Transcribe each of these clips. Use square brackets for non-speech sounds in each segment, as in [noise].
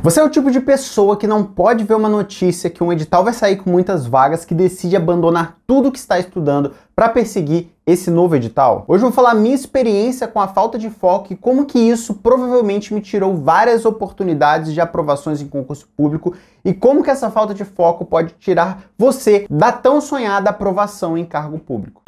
Você é o tipo de pessoa que não pode ver uma notícia que um edital vai sair com muitas vagas que decide abandonar tudo que está estudando para perseguir esse novo edital? Hoje eu vou falar minha experiência com a falta de foco e como que isso provavelmente me tirou várias oportunidades de aprovações em concurso público e como que essa falta de foco pode tirar você da tão sonhada aprovação em cargo público.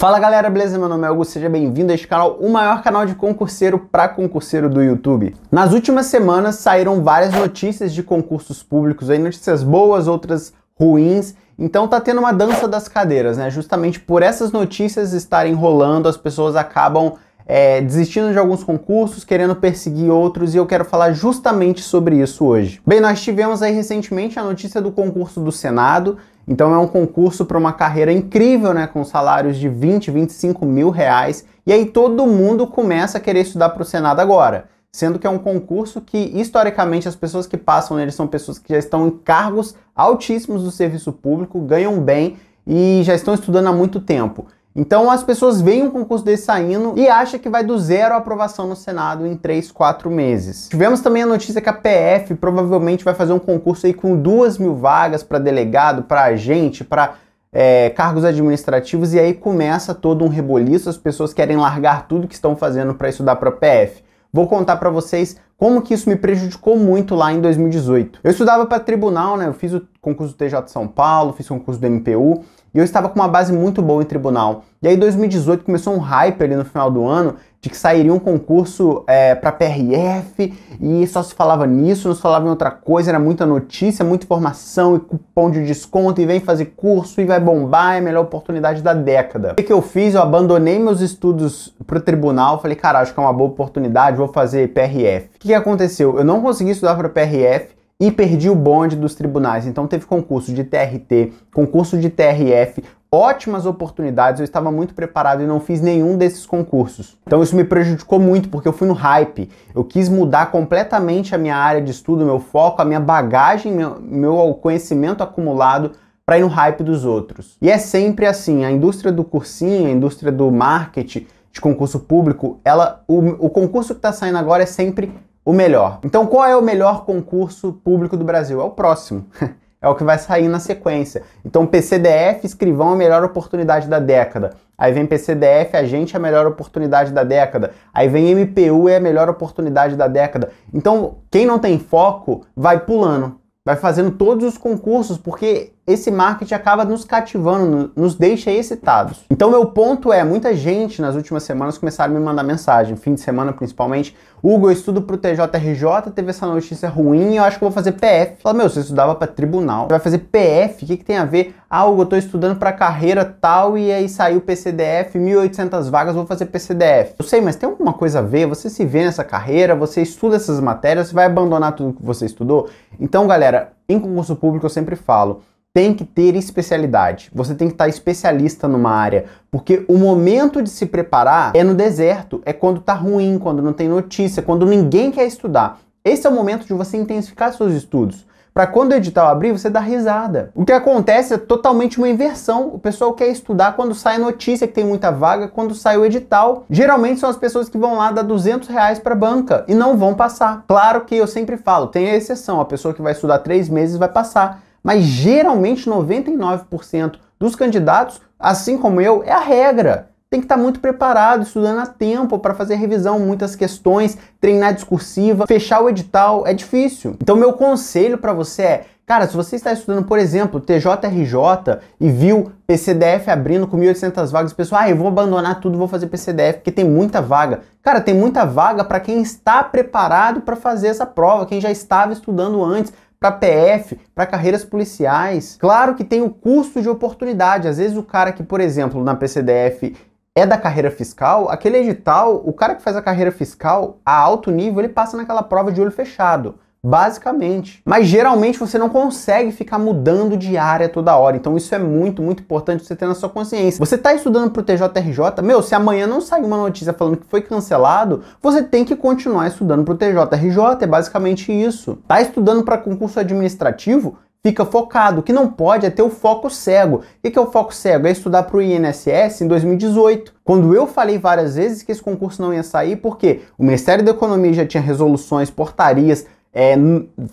Fala galera, beleza? Meu nome é Augusto, seja bem-vindo a este canal, o maior canal de concurseiro para concurseiro do YouTube. Nas últimas semanas saíram várias notícias de concursos públicos, aí notícias boas, outras ruins, então tá tendo uma dança das cadeiras, né? Justamente por essas notícias estarem rolando, as pessoas acabam é, desistindo de alguns concursos, querendo perseguir outros, e eu quero falar justamente sobre isso hoje. Bem, nós tivemos aí recentemente a notícia do concurso do Senado, então é um concurso para uma carreira incrível, né, com salários de 20, 25 mil reais, e aí todo mundo começa a querer estudar para o Senado agora, sendo que é um concurso que, historicamente, as pessoas que passam nele são pessoas que já estão em cargos altíssimos do serviço público, ganham bem e já estão estudando há muito tempo. Então as pessoas veem um concurso desse saindo e acha que vai do zero à aprovação no Senado em 3, 4 meses. Tivemos também a notícia que a PF provavelmente vai fazer um concurso aí com duas mil vagas para delegado, para agente, para é, cargos administrativos e aí começa todo um reboliço. As pessoas querem largar tudo que estão fazendo para estudar para a PF. Vou contar para vocês como que isso me prejudicou muito lá em 2018. Eu estudava para tribunal, né? Eu fiz o concurso do TJ de São Paulo, fiz o concurso do MPU, e eu estava com uma base muito boa em tribunal. E aí 2018 começou um hype ali no final do ano de que sairia um concurso é, para PRF e só se falava nisso, não se falava em outra coisa, era muita notícia, muita informação e cupom de desconto e vem fazer curso e vai bombar, é a melhor oportunidade da década. O que eu fiz? Eu abandonei meus estudos para o tribunal, falei, cara, acho que é uma boa oportunidade, vou fazer PRF. O que, que aconteceu? Eu não consegui estudar para PRF, e perdi o bonde dos tribunais. Então teve concurso de TRT, concurso de TRF, ótimas oportunidades, eu estava muito preparado e não fiz nenhum desses concursos. Então isso me prejudicou muito porque eu fui no hype. Eu quis mudar completamente a minha área de estudo, meu foco, a minha bagagem, meu, meu conhecimento acumulado para ir no hype dos outros. E é sempre assim, a indústria do cursinho, a indústria do marketing, de concurso público, ela o, o concurso que está saindo agora é sempre o melhor. Então qual é o melhor concurso público do Brasil? É o próximo. [laughs] é o que vai sair na sequência. Então, PCDF, escrivão, é a melhor oportunidade da década. Aí vem PCDF, agente, é a melhor oportunidade da década. Aí vem MPU, é a melhor oportunidade da década. Então, quem não tem foco, vai pulando. Vai fazendo todos os concursos, porque esse marketing acaba nos cativando, nos deixa excitados. Então, meu ponto é: muita gente nas últimas semanas começaram a me mandar mensagem, fim de semana principalmente. Hugo, eu estudo pro TJRJ, teve essa notícia ruim, eu acho que vou fazer PF. Fala, meu, você estudava para tribunal, você vai fazer PF, o que, que tem a ver? Ah, Hugo, eu tô estudando para carreira tal e aí saiu PCDF, 1.800 vagas, vou fazer PCDF. Eu sei, mas tem alguma coisa a ver? Você se vê nessa carreira, você estuda essas matérias, você vai abandonar tudo que você estudou? Então, galera, em concurso público eu sempre falo, tem que ter especialidade. Você tem que estar especialista numa área, porque o momento de se preparar é no deserto, é quando tá ruim, quando não tem notícia, quando ninguém quer estudar. Esse é o momento de você intensificar seus estudos. Para quando o edital abrir, você dar risada. O que acontece é totalmente uma inversão. O pessoal quer estudar quando sai notícia que tem muita vaga, quando sai o edital. Geralmente são as pessoas que vão lá dar 200 reais para banca e não vão passar. Claro que eu sempre falo, tem a exceção. A pessoa que vai estudar três meses vai passar mas geralmente 99% dos candidatos, assim como eu, é a regra. Tem que estar muito preparado, estudando a tempo para fazer revisão, muitas questões, treinar discursiva, fechar o edital, é difícil. Então meu conselho para você é Cara, se você está estudando, por exemplo, TJRJ e viu PCDF abrindo com 1.800 vagas, pessoal, ah, eu vou abandonar tudo, vou fazer PCDF, porque tem muita vaga. Cara, tem muita vaga para quem está preparado para fazer essa prova, quem já estava estudando antes, para PF, para carreiras policiais. Claro que tem o custo de oportunidade. Às vezes o cara que, por exemplo, na PCDF é da carreira fiscal, aquele edital, o cara que faz a carreira fiscal a alto nível, ele passa naquela prova de olho fechado basicamente. Mas geralmente você não consegue ficar mudando de área toda hora, então isso é muito, muito importante você ter na sua consciência. Você está estudando para o TJRJ, meu, se amanhã não sair uma notícia falando que foi cancelado, você tem que continuar estudando para o TJRJ, é basicamente isso. Tá estudando para concurso administrativo? fica focado. O que não pode é ter o foco cego. O que é o foco cego? É estudar para o INSS em 2018. Quando eu falei várias vezes que esse concurso não ia sair, porque o Ministério da Economia já tinha resoluções, portarias, é,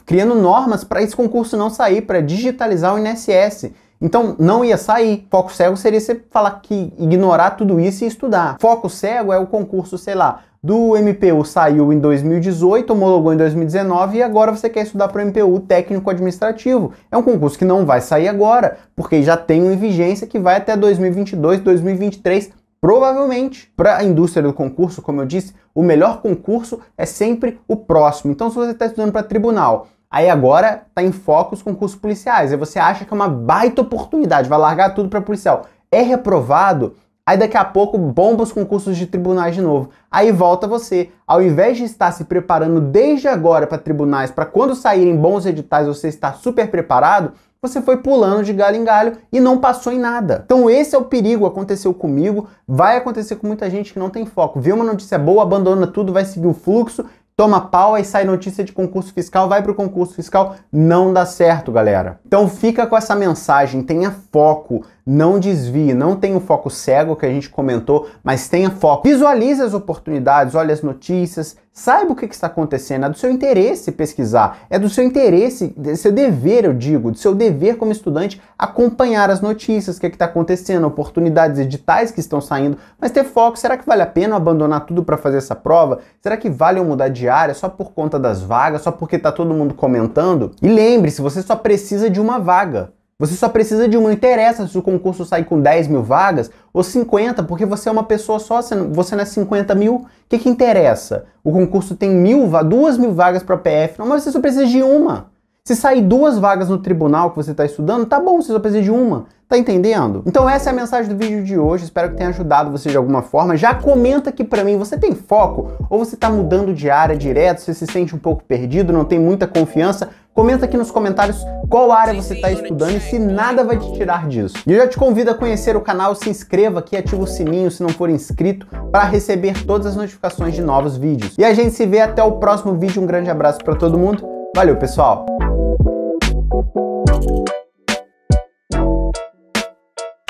criando normas para esse concurso não sair, para digitalizar o INSS. Então não ia sair. Foco cego seria você falar que ignorar tudo isso e estudar. Foco cego é o concurso, sei lá, do MPU saiu em 2018, homologou em 2019 e agora você quer estudar para o MPU técnico administrativo. É um concurso que não vai sair agora, porque já tem uma vigência que vai até 2022, 2023 Provavelmente, para a indústria do concurso, como eu disse, o melhor concurso é sempre o próximo. Então, se você está estudando para tribunal, aí agora está em foco os concursos policiais, aí você acha que é uma baita oportunidade, vai largar tudo para policial. É reprovado, aí daqui a pouco bomba os concursos de tribunais de novo. Aí volta você. Ao invés de estar se preparando desde agora para tribunais, para quando saírem bons editais você estar super preparado, você foi pulando de galho em galho e não passou em nada. Então esse é o perigo, aconteceu comigo, vai acontecer com muita gente que não tem foco. Vê uma notícia boa, abandona tudo, vai seguir o fluxo, toma pau, aí sai notícia de concurso fiscal, vai para o concurso fiscal, não dá certo, galera. Então fica com essa mensagem, tenha foco, não desvie, não tenha um foco cego que a gente comentou, mas tenha foco. Visualize as oportunidades, olhe as notícias, saiba o que, que está acontecendo, é do seu interesse pesquisar, é do seu interesse, é do seu dever, eu digo, do seu dever como estudante acompanhar as notícias, o que é está acontecendo, oportunidades editais que estão saindo, mas ter foco, será que vale a pena abandonar tudo para fazer essa prova? Será que vale eu mudar de área só por conta das vagas, só porque está todo mundo comentando? E lembre-se, você só precisa de uma vaga. Você só precisa de uma, não interessa se o concurso sai com 10 mil vagas ou 50, porque você é uma pessoa só, você não é 50 mil, o que, que interessa? O concurso tem mil, duas mil vagas para PF, não, mas você só precisa de uma. Se sair duas vagas no tribunal que você está estudando, tá bom, você só precisa de uma. Tá entendendo? Então essa é a mensagem do vídeo de hoje, espero que tenha ajudado você de alguma forma. Já comenta aqui para mim, você tem foco? Ou você está mudando de área direto, você se sente um pouco perdido, não tem muita confiança? Comenta aqui nos comentários qual área você está estudando e se nada vai te tirar disso. E eu já te convido a conhecer o canal, se inscreva aqui, ativa o sininho se não for inscrito para receber todas as notificações de novos vídeos. E a gente se vê até o próximo vídeo. Um grande abraço para todo mundo. Valeu, pessoal!